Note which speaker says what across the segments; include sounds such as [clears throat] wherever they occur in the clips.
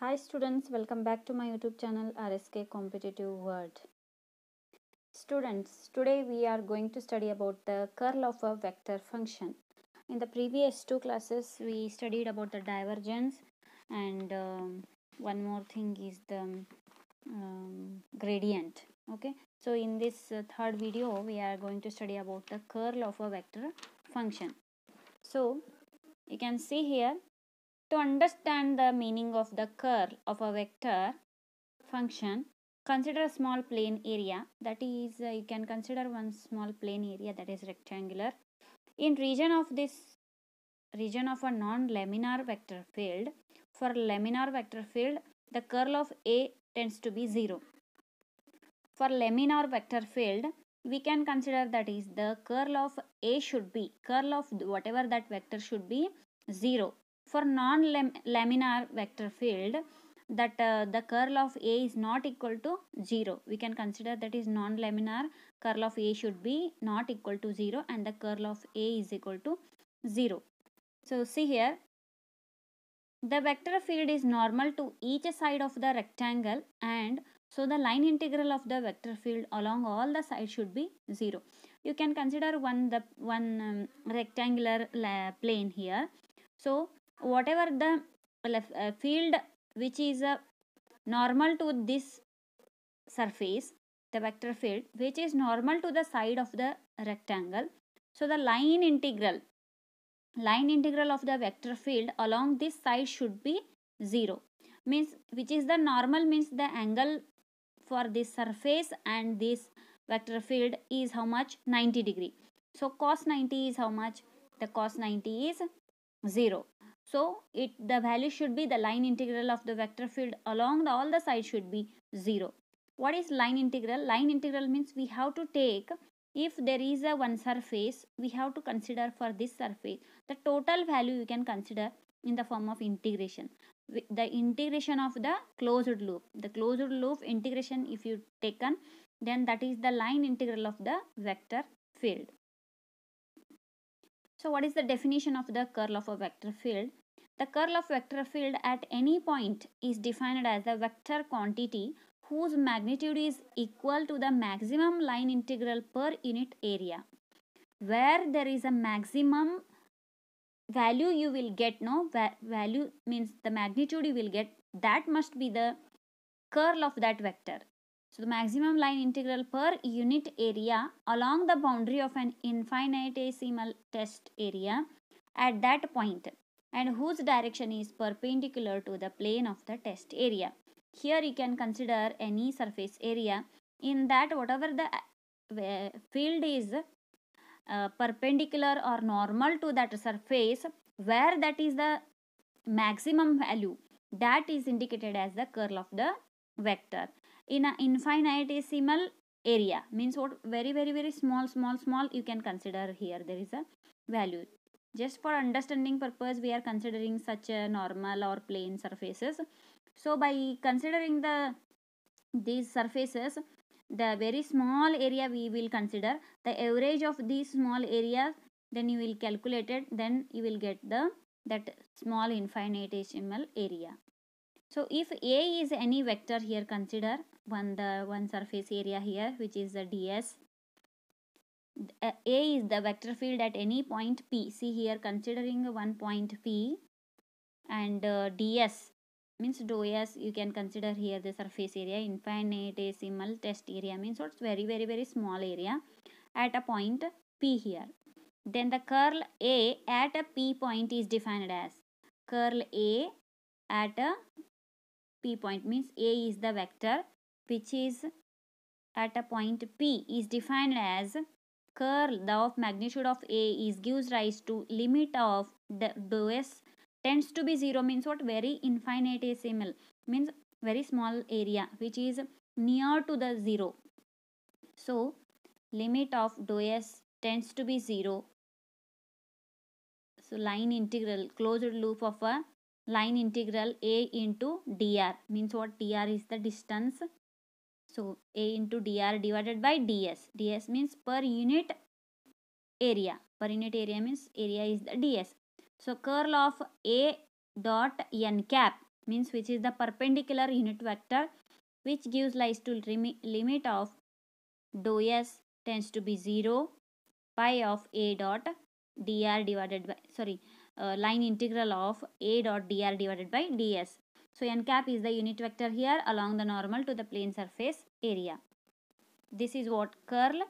Speaker 1: Hi students, welcome back to my YouTube channel RSK Competitive World. Students, today we are going to study about the curl of a vector function. In the previous two classes, we studied about the divergence and um, one more thing is the um, gradient. Okay, so in this uh, third video, we are going to study about the curl of a vector function. So, you can see here to understand the meaning of the curl of a vector function, consider a small plane area that is uh, you can consider one small plane area that is rectangular in region of this region of a non-laminar vector field for laminar vector field the curl of a tends to be 0 for laminar vector field we can consider that is the curl of a should be curl of whatever that vector should be 0 for non-laminar vector field that uh, the curl of A is not equal to 0. We can consider that is non-laminar curl of A should be not equal to 0 and the curl of A is equal to 0. So see here the vector field is normal to each side of the rectangle and so the line integral of the vector field along all the sides should be 0. You can consider one the one um, rectangular plane here. So whatever the uh, uh, field which is uh, normal to this surface the vector field which is normal to the side of the rectangle so the line integral line integral of the vector field along this side should be 0 means which is the normal means the angle for this surface and this vector field is how much 90 degree so cos 90 is how much the cos 90 is 0 so it the value should be the line integral of the vector field along the, all the sides should be 0. What is line integral? Line integral means we have to take if there is a one surface we have to consider for this surface the total value you can consider in the form of integration. The integration of the closed loop. The closed loop integration if you taken then that is the line integral of the vector field. So what is the definition of the curl of a vector field? The curl of vector field at any point is defined as the vector quantity whose magnitude is equal to the maximum line integral per unit area. Where there is a maximum value you will get, no, value means the magnitude you will get, that must be the curl of that vector. So the maximum line integral per unit area along the boundary of an infinitesimal test area at that point and whose direction is perpendicular to the plane of the test area. Here you can consider any surface area in that whatever the uh, field is uh, perpendicular or normal to that surface where that is the maximum value that is indicated as the curl of the vector in an infinitesimal area means what very very very small small small you can consider here there is a value just for understanding purpose we are considering such a normal or plane surfaces so by considering the these surfaces the very small area we will consider the average of these small areas then you will calculate it then you will get the that small infinitesimal area so if a is any vector here consider one the one surface area here which is the ds a is the vector field at any point p see here considering one point p and uh, ds means do s you can consider here the surface area infinitesimal test area means it's very very very small area at a point p here then the curl a at a p point is defined as curl a at a p point means a is the vector which is at a point P is defined as curl the of magnitude of A is gives rise to limit of the do tends to be 0 means what very infinitesimal means very small area which is near to the 0. So limit of do tends to be 0. So line integral closed loop of a line integral A into dr means what dr is the distance so A into dr divided by ds. ds means per unit area. Per unit area means area is the ds. So curl of A dot n cap means which is the perpendicular unit vector which gives lies to limit of dou s tends to be 0 pi of A dot dr divided by sorry uh, line integral of A dot dr divided by ds so n cap is the unit vector here along the normal to the plane surface area. This is what curl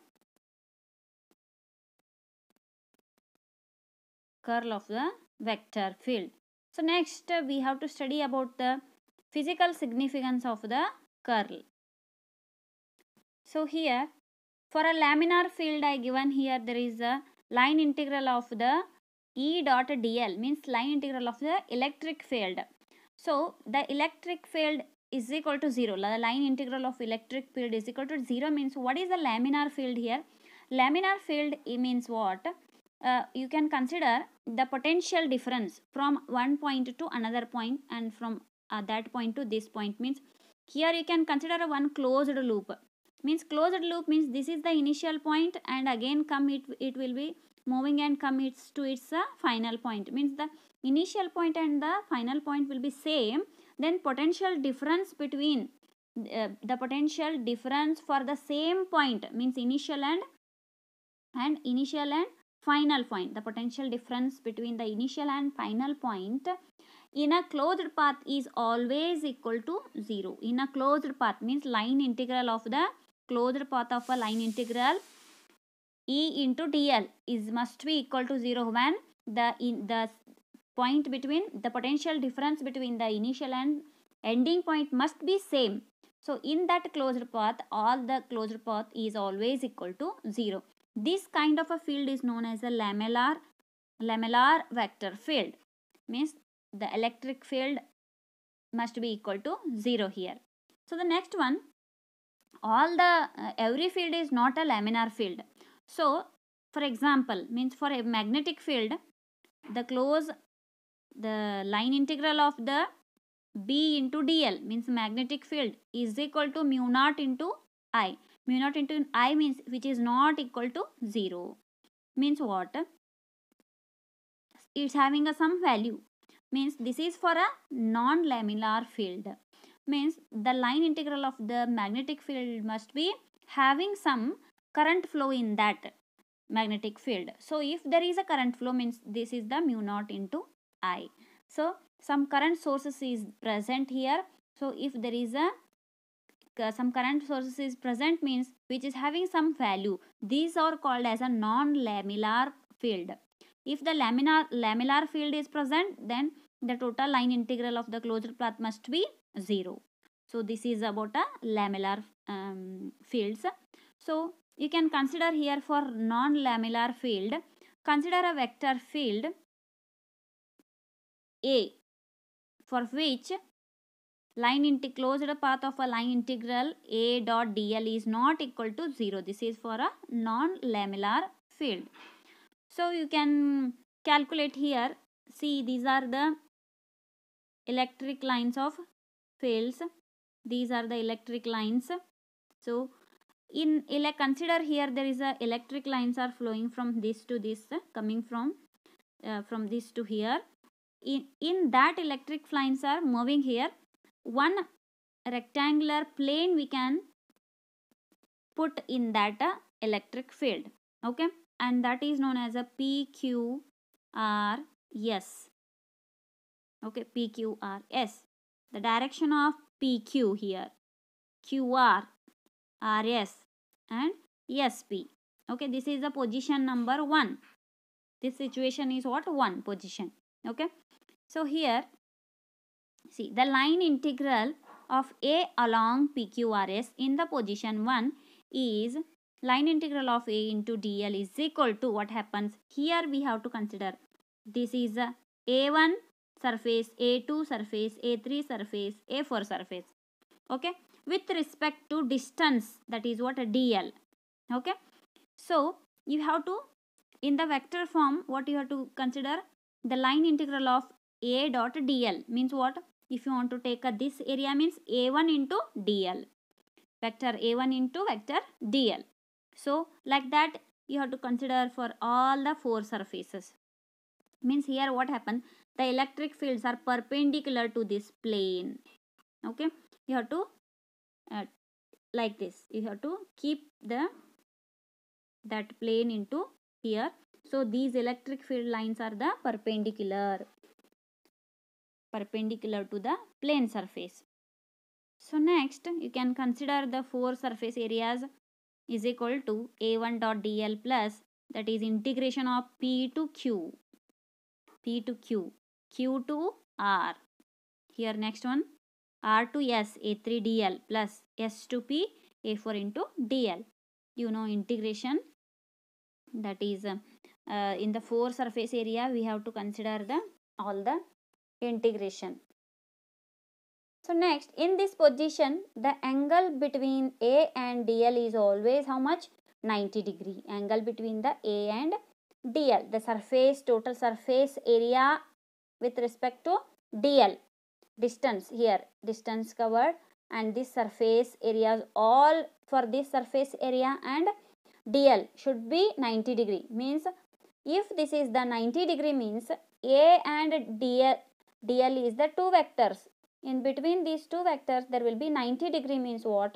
Speaker 1: curl of the vector field. So next uh, we have to study about the physical significance of the curl. So here for a laminar field I given here there is a line integral of the E dot dl means line integral of the electric field. So the electric field is equal to 0. The line integral of electric field is equal to 0 means what is the laminar field here? Laminar field means what? Uh, you can consider the potential difference from one point to another point and from uh, that point to this point means here you can consider one closed loop means closed loop means this is the initial point and again come it, it will be moving and commits to its uh, final point means the initial point and the final point will be same then potential difference between uh, the potential difference for the same point means initial and and initial and final point the potential difference between the initial and final point in a closed path is always equal to 0 in a closed path means line integral of the closed path of a line integral E into dl is must be equal to 0 when the, in the point between the potential difference between the initial and ending point must be same. So in that closed path all the closed path is always equal to 0. This kind of a field is known as a lamellar, lamellar vector field means the electric field must be equal to 0 here. So the next one all the uh, every field is not a laminar field so, for example, means for a magnetic field, the close, the line integral of the B into dl means magnetic field is equal to mu naught into i. Mu naught into i means which is not equal to 0. Means what? It's having a some value. Means this is for a non-laminar field. Means the line integral of the magnetic field must be having some current flow in that magnetic field. So if there is a current flow means this is the mu naught into I. So some current sources is present here. So if there is a uh, some current sources is present means which is having some value. These are called as a non-laminar field. If the laminar, laminar field is present then the total line integral of the closed path must be 0. So this is about a laminar um, fields. So you can consider here for non-lamellar field. Consider a vector field A for which line into closed path of a line integral A dot dl is not equal to 0. This is for a non-lamellar field. So you can calculate here. See these are the electric lines of fields. These are the electric lines. So in like consider here there is a electric lines are flowing from this to this uh, coming from uh, from this to here in in that electric lines are moving here one rectangular plane we can put in that uh, electric field okay and that is known as a pqrs okay pqrs the direction of pq here qr RS and ESP. Okay, this is the position number 1. This situation is what? 1 position. Okay. So, here see the line integral of A along PQRS in the position 1 is line integral of A into DL is equal to what happens here we have to consider this is a A1 surface A2 surface A3 surface A4 surface okay with respect to distance that is what a dl okay so you have to in the vector form what you have to consider the line integral of a dot dl means what if you want to take a, this area means a1 into dl vector a1 into vector dl so like that you have to consider for all the four surfaces means here what happened the electric fields are perpendicular to this plane okay you have to uh, like this you have to keep the that plane into here so these electric field lines are the perpendicular perpendicular to the plane surface so next you can consider the four surface areas is equal to a1 dot dl plus that is integration of p to q p to q q to r here next one R2S A3DL plus S2P A4 into DL. You know integration that is uh, uh, in the four surface area we have to consider the all the integration. So next in this position the angle between A and DL is always how much 90 degree angle between the A and DL the surface total surface area with respect to DL distance here distance covered and this surface area all for this surface area and DL should be 90 degree means if this is the 90 degree means A and DL, DL is the two vectors in between these two vectors there will be 90 degree means what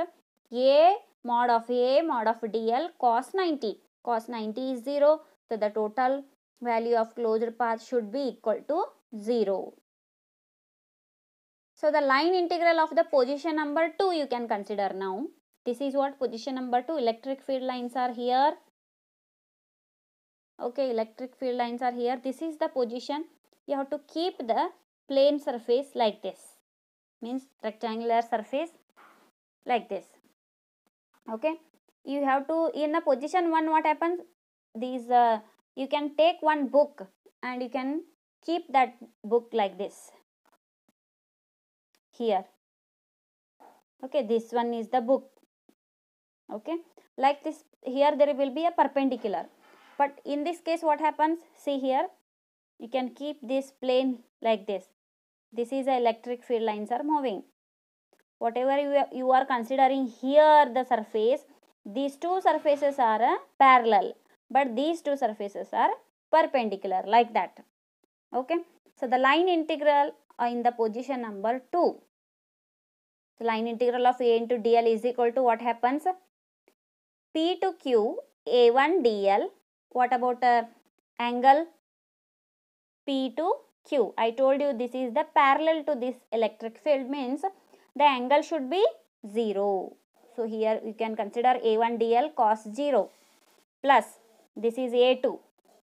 Speaker 1: A mod of A mod of DL cos 90 cos 90 is 0 so the total value of closed path should be equal to 0 so the line integral of the position number 2 you can consider now. This is what position number 2 electric field lines are here. Okay electric field lines are here. This is the position you have to keep the plane surface like this means rectangular surface like this. Okay you have to in the position 1 what happens these uh, you can take one book and you can keep that book like this here okay this one is the book okay like this here there will be a perpendicular but in this case what happens see here you can keep this plane like this this is electric field lines are moving whatever you are, you are considering here the surface these two surfaces are uh, parallel but these two surfaces are perpendicular like that okay so the line integral uh, in the position number 2 so line integral of A into DL is equal to what happens? P to Q, A1 DL. What about uh, angle P to Q? I told you this is the parallel to this electric field means the angle should be 0. So here you can consider A1 DL cos 0 plus this is A2.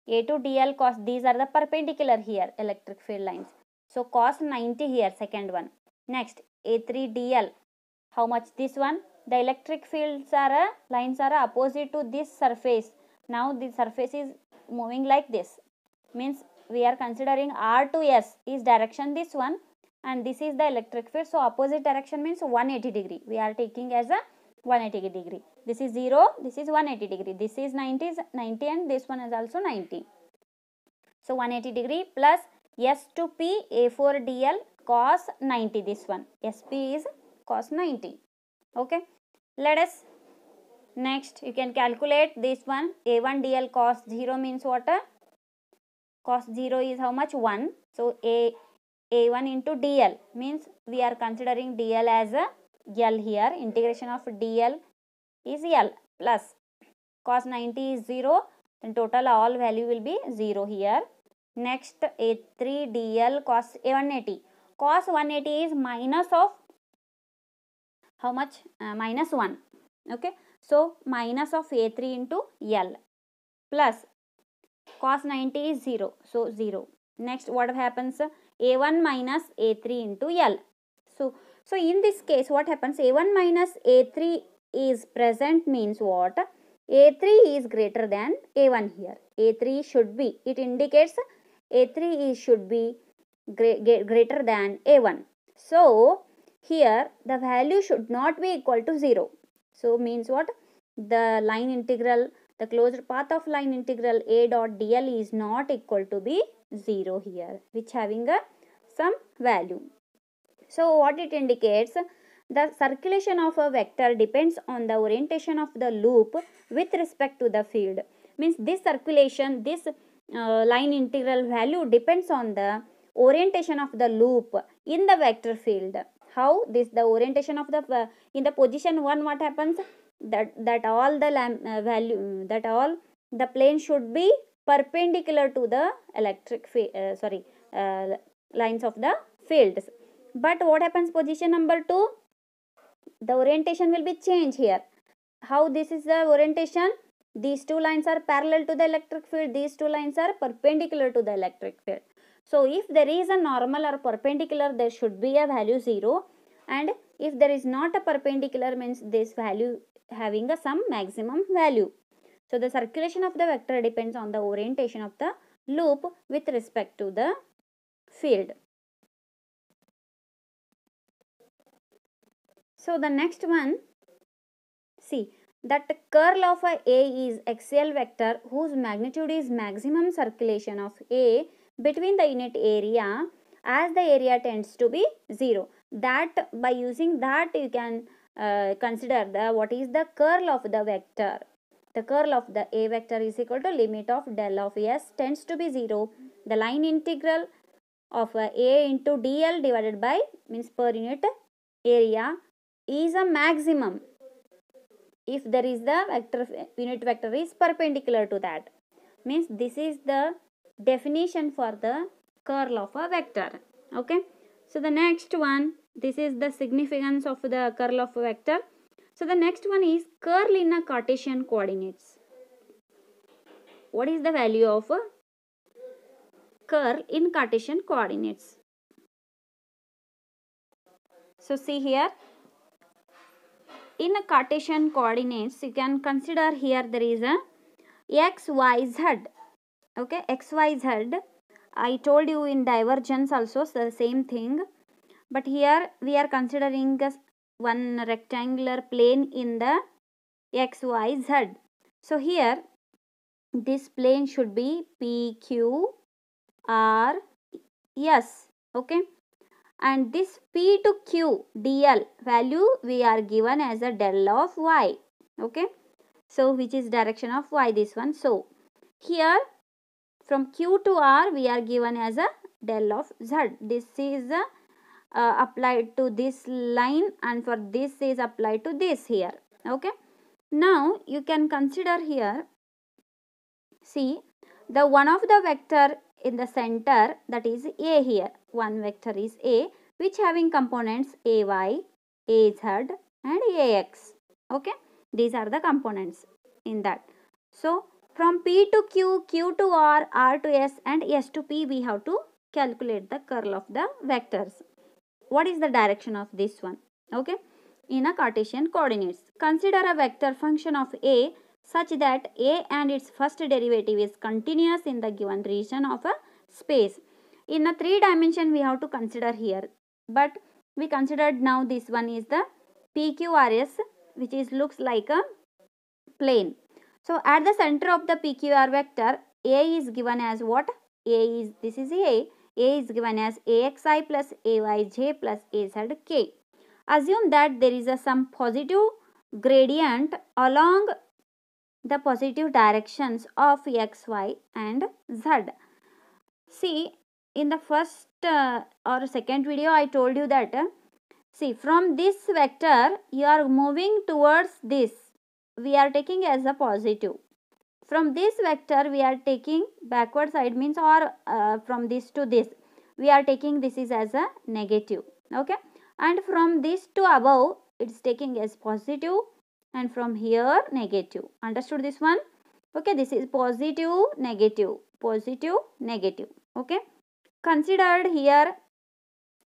Speaker 1: A2 DL cos these are the perpendicular here electric field lines. So cos 90 here second one. Next a3dl. How much this one? The electric fields are uh, lines are uh, opposite to this surface. Now the surface is moving like this. Means we are considering R to S is direction this one and this is the electric field. So opposite direction means 180 degree. We are taking as a 180 degree. This is 0, this is 180 degree. This is 90, 90 and this one is also 90. So 180 degree plus S to P A4 DL cos 90 this one sp is cos 90 okay let us next you can calculate this one a1 dl cos 0 means what cos 0 is how much 1 so a a1 into dl means we are considering dl as a l here integration of dl is l plus cos 90 is 0 then total all value will be 0 here next a3 dl because a180 cos 180 is minus of how much uh, minus 1 okay so minus of a3 into l plus cos 90 is 0 so 0 next what happens a1 minus a3 into l so so in this case what happens a1 minus a3 is present means what a3 is greater than a1 here a3 should be it indicates a3 is should be greater than a1. So, here the value should not be equal to 0. So, means what? The line integral, the closed path of line integral a dot dl is not equal to be 0 here, which having a some value. So, what it indicates? The circulation of a vector depends on the orientation of the loop with respect to the field. Means this circulation, this uh, line integral value depends on the orientation of the loop in the vector field how this the orientation of the uh, in the position 1 what happens that that all the uh, value uh, that all the plane should be perpendicular to the electric uh, sorry uh, lines of the fields but what happens position number 2 the orientation will be changed here how this is the orientation these two lines are parallel to the electric field these two lines are perpendicular to the electric field so if there is a normal or perpendicular there should be a value 0 and if there is not a perpendicular means this value having a some maximum value. So the circulation of the vector depends on the orientation of the loop with respect to the field. So the next one, see that curl of a A is axial vector whose magnitude is maximum circulation of A between the unit area as the area tends to be 0 that by using that you can uh, consider the what is the curl of the vector the curl of the a vector is equal to limit of del of s tends to be 0 the line integral of uh, a into dl divided by means per unit area is a maximum if there is the vector unit vector is perpendicular to that means this is the definition for the curl of a vector. Okay. So the next one, this is the significance of the curl of a vector. So the next one is curl in a Cartesian coordinates. What is the value of a curl in Cartesian coordinates? So see here, in a Cartesian coordinates, you can consider here there is a x, y, z okay xyz i told you in divergence also the same thing but here we are considering one rectangular plane in the xyz so here this plane should be pqr yes okay and this p to q dl value we are given as a del of y okay so which is direction of y this one so here from Q to R, we are given as a del of Z. This is uh, applied to this line and for this is applied to this here. Okay. Now, you can consider here, see, the one of the vector in the center that is A here. One vector is A which having components AY, AZ and AX. Okay. These are the components in that. So, from P to Q, Q to R, R to S and S to P we have to calculate the curl of the vectors. What is the direction of this one? Okay. In a Cartesian coordinates. Consider a vector function of A such that A and its first derivative is continuous in the given region of a space. In a three dimension we have to consider here. But we considered now this one is the PQRS which is looks like a plane so at the center of the PQR vector, A is given as what? A is, this is A. A is given as AXI plus AYJ plus AZK. Assume that there is a some positive gradient along the positive directions of x, y and z. See, in the first uh, or second video I told you that, uh, see from this vector you are moving towards this we are taking as a positive. From this vector we are taking backward side means or uh, from this to this we are taking this is as a negative okay and from this to above it's taking as positive and from here negative understood this one okay this is positive negative positive negative okay considered here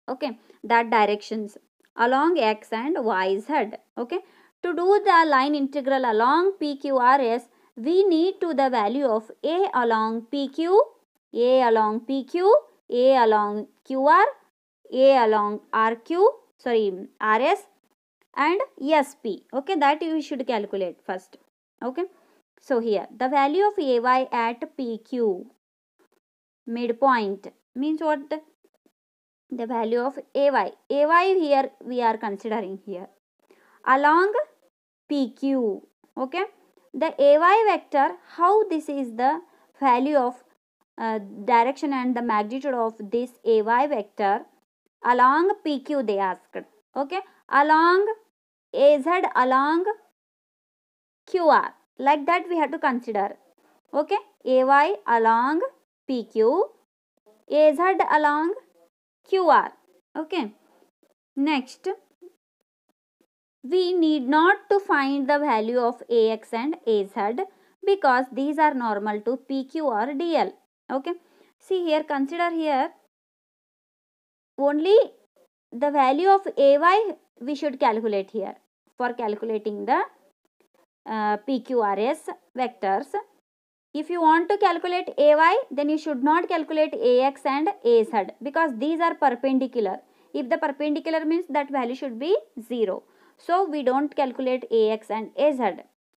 Speaker 1: okay that directions along x and y z okay to do the line integral along PQRS, we need to the value of A along PQ, A along PQ, A along QR, A along RQ, sorry, RS and ESP. Okay, that you should calculate first. Okay. So here, the value of AY at PQ, midpoint, means what? The, the value of AY. AY here we are considering here along PQ. Okay. The AY vector, how this is the value of uh, direction and the magnitude of this AY vector along PQ they asked. Okay. Along AZ along QR. Like that we have to consider. Okay. AY along PQ. AZ along QR. Okay. Next. We need not to find the value of AX and AZ because these are normal to PQ or DL. Okay. See here, consider here only the value of AY we should calculate here for calculating the uh, PQRS vectors. If you want to calculate AY, then you should not calculate AX and AZ because these are perpendicular. If the perpendicular means that value should be 0. So we don't calculate AX and AZ,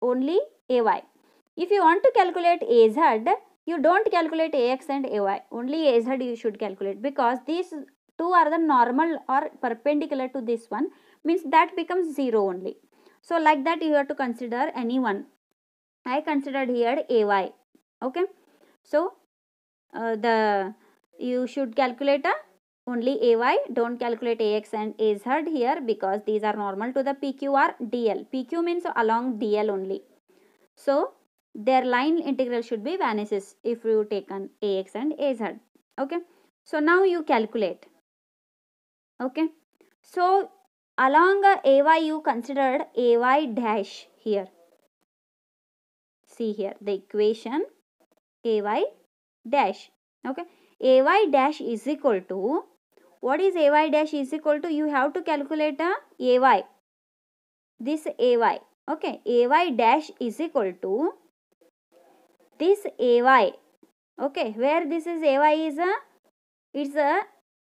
Speaker 1: only AY. If you want to calculate AZ, you don't calculate AX and AY, only AZ you should calculate because these two are the normal or perpendicular to this one means that becomes 0 only. So like that you have to consider any one. I considered here AY. Okay. So uh, the you should calculate a only AY, don't calculate AX and AZ here because these are normal to the PQR DL. PQ means along DL only. So, their line integral should be vanishes if you take an AX and AZ. Okay. So, now you calculate. Okay. So, along AY you considered AY dash here. See here the equation AY dash. Okay. AY dash is equal to what is Ay dash is equal to? You have to calculate uh, a Ay. This Ay. Okay. Ay dash is equal to this Ay. Okay. Where this is Ay is a, uh, it's a, uh,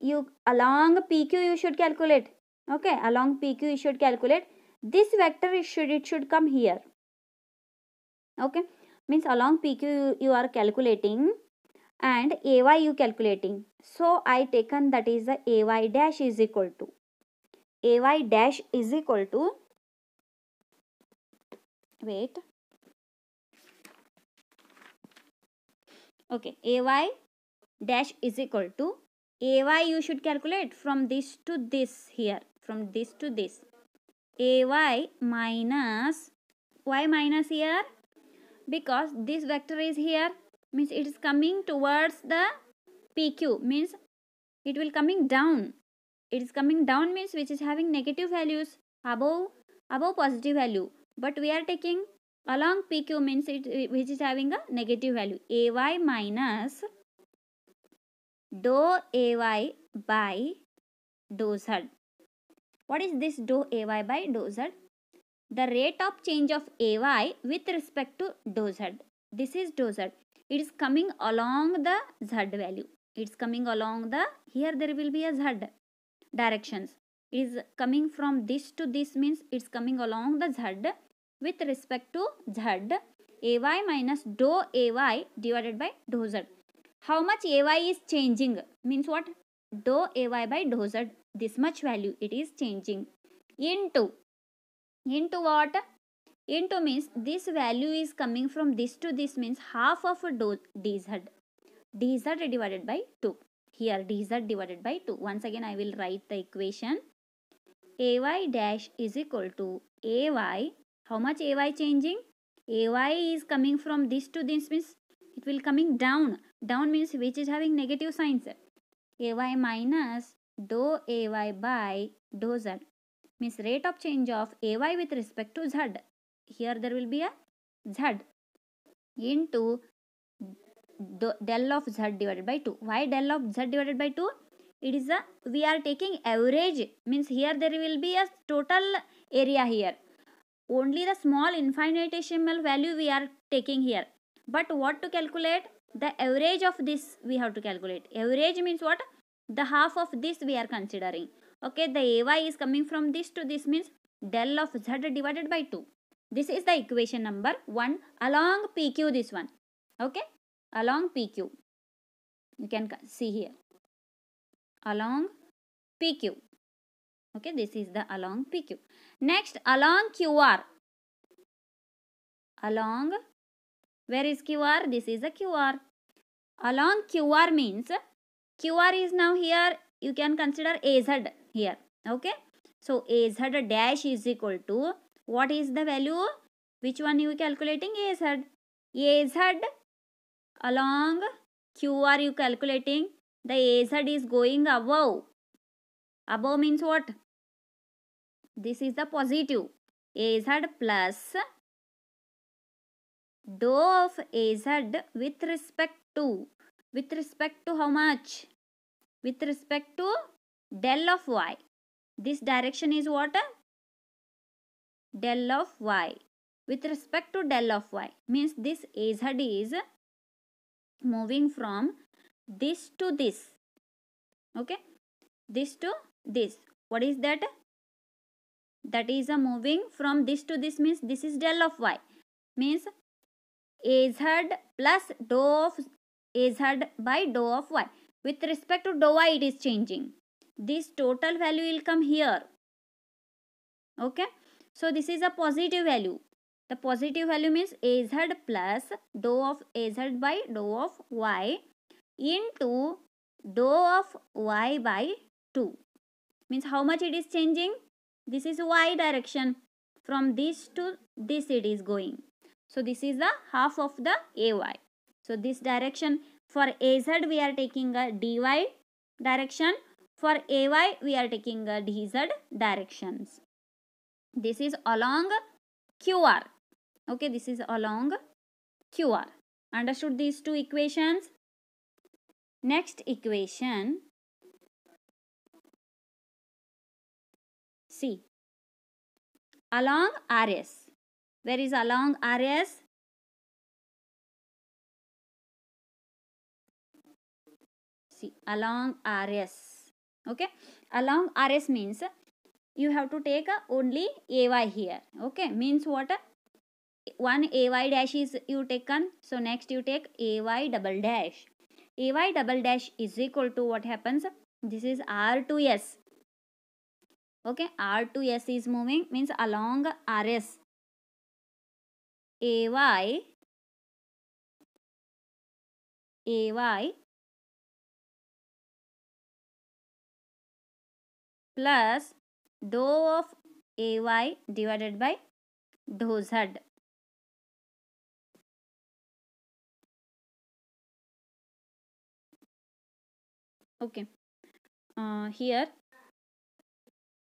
Speaker 1: you along PQ you should calculate. Okay. Along PQ you should calculate. This vector it should, it should come here. Okay. Means along PQ you, you are calculating and AY you calculating. So I taken that is the AY dash is equal to AY dash is equal to wait okay AY dash is equal to AY you should calculate from this to this here from this to this AY minus Y minus here because this vector is here means it is coming towards the PQ means it will coming down. It is coming down means which is having negative values above above positive value. But we are taking along PQ means it which is having a negative value. AY minus do AY by do Z. What is this do AY by do Z? The rate of change of AY with respect to do Z. This is do Z it is coming along the z value it's coming along the here there will be a z directions it is coming from this to this means it's coming along the z with respect to z ay minus dou ay divided by dou z how much ay is changing means what dou ay by dou z this much value it is changing into into what into means this value is coming from this to this means half of a dz dz divided by 2 here dz divided by 2 once again i will write the equation ay dash is equal to ay how much ay changing ay is coming from this to this means it will coming down down means which is having negative signs ay minus do ay by do z means rate of change of ay with respect to z here there will be a z into del of z divided by 2 why del of z divided by 2 it is a we are taking average means here there will be a total area here only the small infinitesimal value we are taking here but what to calculate the average of this we have to calculate average means what the half of this we are considering okay the ay is coming from this to this means del of z divided by 2 this is the equation number 1 along PQ this one. Okay. Along PQ. You can see here. Along PQ. Okay. This is the along PQ. Next along QR. Along. Where is QR? This is a QR. Along QR means QR is now here. You can consider AZ here. Okay. So AZ dash is equal to what is the value which one you calculating az az along qr you calculating the az is going above above means what this is the positive az plus dou of az with respect to with respect to how much with respect to del of y this direction is what del of y. With respect to del of y means this az is moving from this to this. Okay. This to this. What is that? That is a moving from this to this means this is del of y. Means az plus dou of az by dou of y. With respect to dou y it is changing. This total value will come here. Okay. So this is a positive value. The positive value means az plus dou of az by dou of y into dou of y by 2. Means how much it is changing? This is y direction. From this to this it is going. So this is the half of the ay. So this direction for az we are taking a dy direction. For ay we are taking a dz directions this is along qr okay this is along qr understood these two equations next equation see along rs where is along rs see along rs okay along rs means you have to take only ay here okay means what one ay dash is you taken so next you take ay double dash ay double dash is equal to what happens this is r2s okay r2s is moving means along rs ay ay plus dou of ay divided by dou z. Okay. Uh, here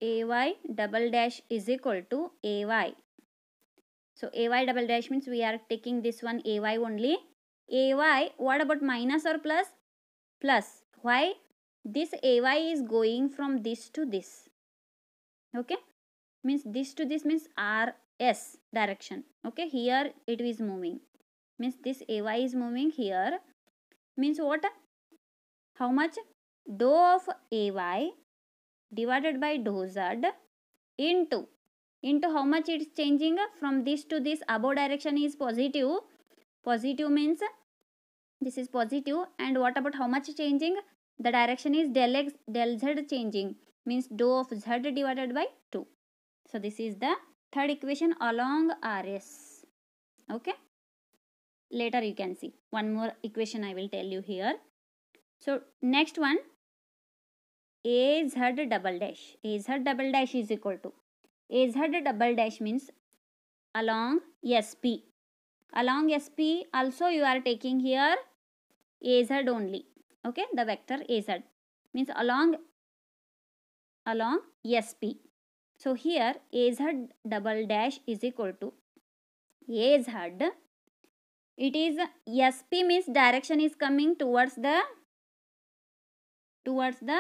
Speaker 1: ay double dash is equal to ay. So ay double dash means we are taking this one ay only. ay what about minus or plus? Plus. Why? This ay is going from this to this okay means this to this means r s direction okay here it is moving means this ay is moving here means what how much dou of ay divided by dou z into into how much it's changing from this to this above direction is positive positive means this is positive and what about how much changing the direction is del x del z changing means dou of z divided by 2 so this is the third equation along rs okay later you can see one more equation i will tell you here so next one a z double dash a z double dash is equal to a z double dash means along sp along sp also you are taking here az only okay the vector az means along along SP. So here AZ double dash is equal to AZ. It is SP means direction is coming towards the towards the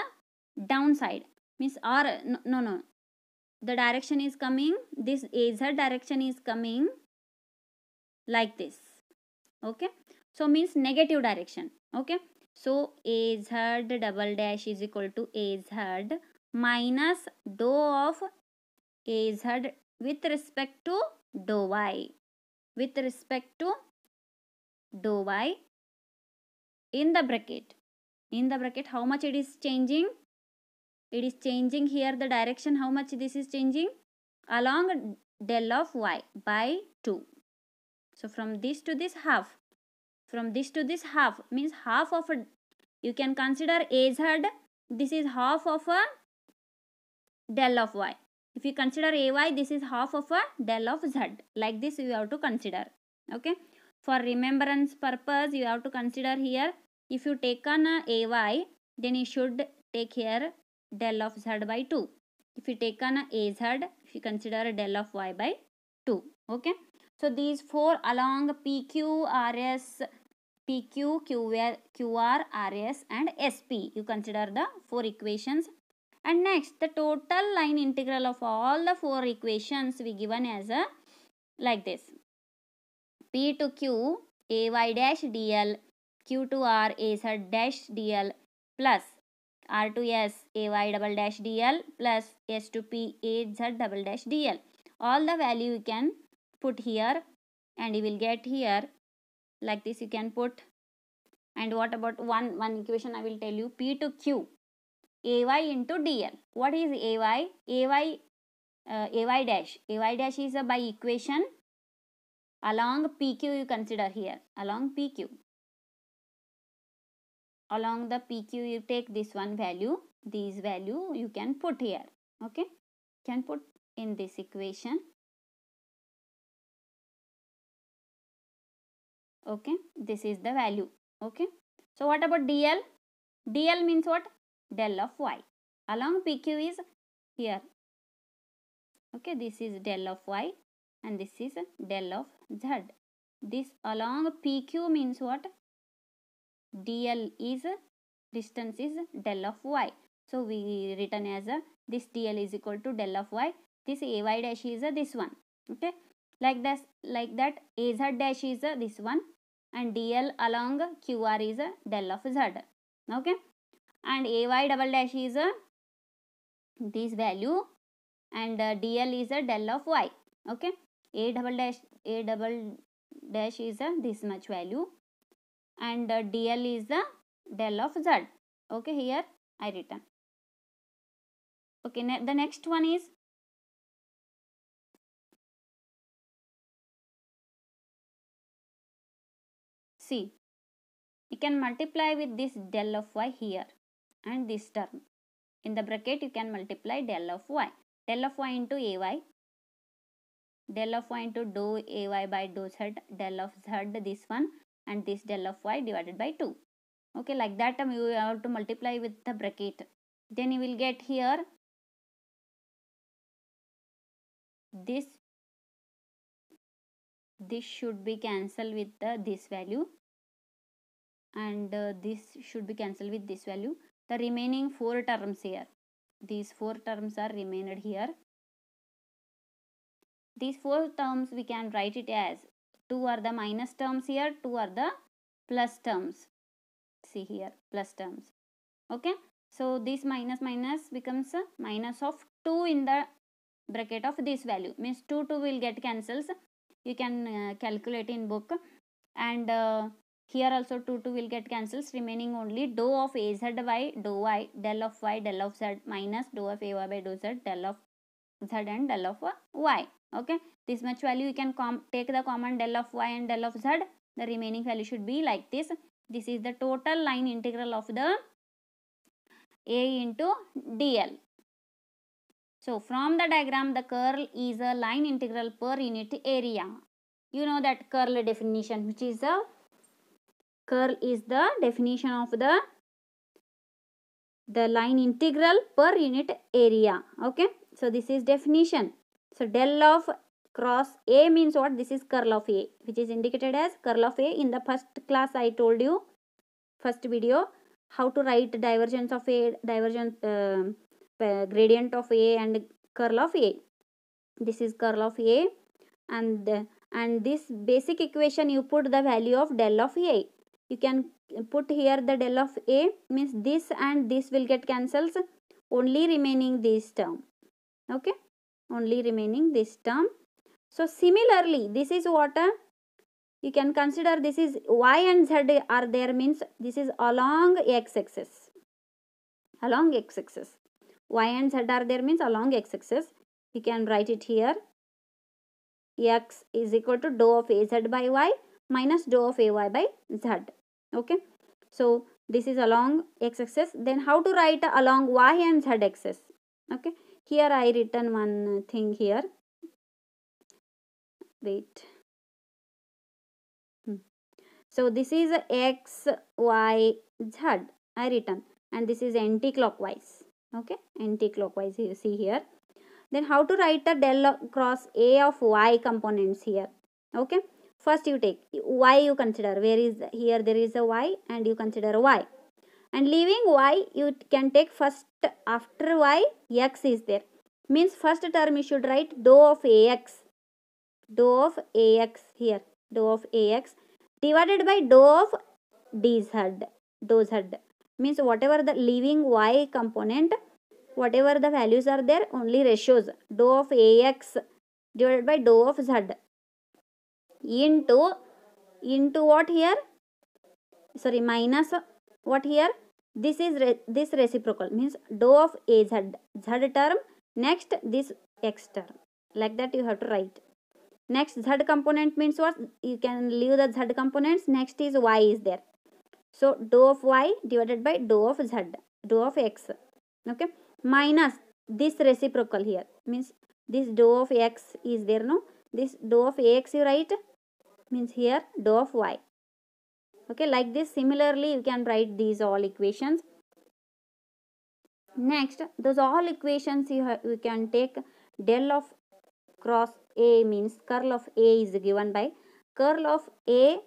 Speaker 1: downside means or no no, no. the direction is coming this AZ direction is coming like this okay so means negative direction okay so az double dash is equal to az minus dou of az with respect to dou y. With respect to dou y in the bracket. In the bracket, how much it is changing? It is changing here the direction, how much this is changing? Along del of y by 2. So from this to this half. From this to this half means half of a, you can consider az. This is half of a del of y. If you consider ay, this is half of a del of z. Like this you have to consider. Okay. For remembrance purpose, you have to consider here. If you take on a ay, then you should take here del of z by 2. If you take on a az, if you consider del of y by 2. Okay. So these four along PQ, RS, PQ, QR, QR, RS and SP. You consider the four equations and next the total line integral of all the four equations we given as a like this p to q ay dash dl q to r is a dash dl plus r to s ay double dash dl plus s to p az double dash dl all the value you can put here and you will get here like this you can put and what about one one equation i will tell you p to q AY into DL. What is AY? AY, uh, AY dash. AY dash is a by equation along PQ you consider here. Along PQ. Along the PQ you take this one value. These value you can put here. Okay. Can put in this equation. Okay. This is the value. Okay. So what about DL? DL means what? del of y. Along PQ is here. Okay, this is del of y and this is del of z. This along PQ means what? DL is distance is del of y. So we written as a, this DL is equal to del of y. This AY dash is a, this one. Okay. Like this, like that AZ dash is a, this one and DL along QR is a del of Z. Okay and ay double dash is a uh, this value and uh, dl is a uh, del of y okay a double dash a double dash is a uh, this much value and uh, dl is the del of z okay here i written okay ne the next one is see you can multiply with this del of y here and this term. In the bracket, you can multiply del of y. Del of y into ay. Del of y into do ay by do z. Del of z, this one. And this del of y divided by 2. Okay, like that term um, you have to multiply with the bracket. Then you will get here this this should be cancelled with the uh, this value and uh, this should be cancelled with this value the remaining four terms here. These four terms are remained here. These four terms we can write it as 2 are the minus terms here, 2 are the plus terms. See here, plus terms. Okay. So this minus minus becomes minus of 2 in the bracket of this value. Means 2, 2 will get cancels. You can uh, calculate in book. And uh, here also 2, 2 will get cancels remaining only dou of az by dou y, del of y, del of z minus dou of ay by dou z, del of z and del of y. Okay, this much value you can take the common del of y and del of z. The remaining value should be like this. This is the total line integral of the a into dl. So from the diagram the curl is a line integral per unit area. You know that curl definition which is a curl is the definition of the the line integral per unit area okay so this is definition so del of cross a means what this is curl of a which is indicated as curl of a in the first class i told you first video how to write divergence of a divergence uh, gradient of a and curl of a this is curl of a and and this basic equation you put the value of del of a you can put here the del of a means this and this will get cancels only remaining this term okay only remaining this term so similarly this is what uh, you can consider this is y and z are there means this is along x axis along x axis y and z are there means along x axis you can write it here x is equal to dou of az by y minus dou of ay by z okay so this is along x axis then how to write along y and z axis okay here i written one thing here wait hmm. so this is x y z i written and this is anti clockwise okay anti clockwise you see here then how to write the del cross a of y components here okay first you take y you consider where is here there is a y and you consider y and leaving y you can take first after y x is there means first term you should write dou of ax dou of ax here dou of ax divided by dou of dz dou z means whatever the leaving y component whatever the values are there only ratios dou of ax divided by dou of z into into what here sorry minus what here this is re this reciprocal means do of a z z term next this x term like that you have to write next z component means what you can leave the z components next is y is there so do of y divided by do of z do of x okay minus this reciprocal here means this do of x is there no this do of ax you write means here do of y okay like this similarly you can write these all equations next those all equations you, have, you can take del of cross a means curl of a is given by curl of a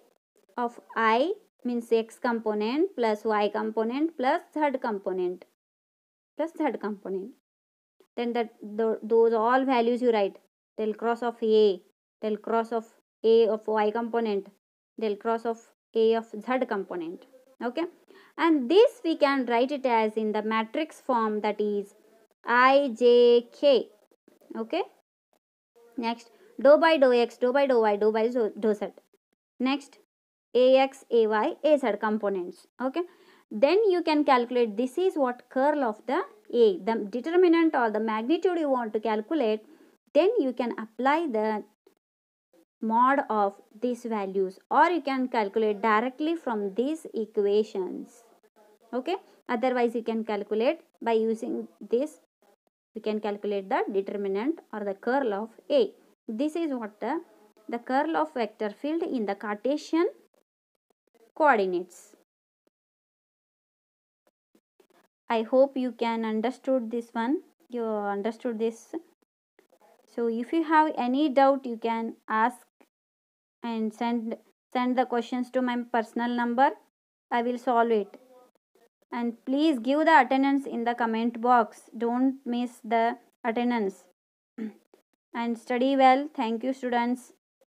Speaker 1: of i means x component plus y component plus third component plus third component then that those all values you write del cross of a del cross of a of y component del cross of a of z component okay and this we can write it as in the matrix form that is i j k okay next dou by dou x dou by dou y dou by dou z next ax ay az components okay then you can calculate this is what curl of the a the determinant or the magnitude you want to calculate then you can apply the mod of these values or you can calculate directly from these equations okay otherwise you can calculate by using this we can calculate the determinant or the curl of a this is what the the curl of vector field in the cartesian coordinates i hope you can understood this one you understood this so if you have any doubt you can ask and send send the questions to my personal number i will solve it and please give the attendance in the comment box don't miss the attendance [clears throat] and study well thank you students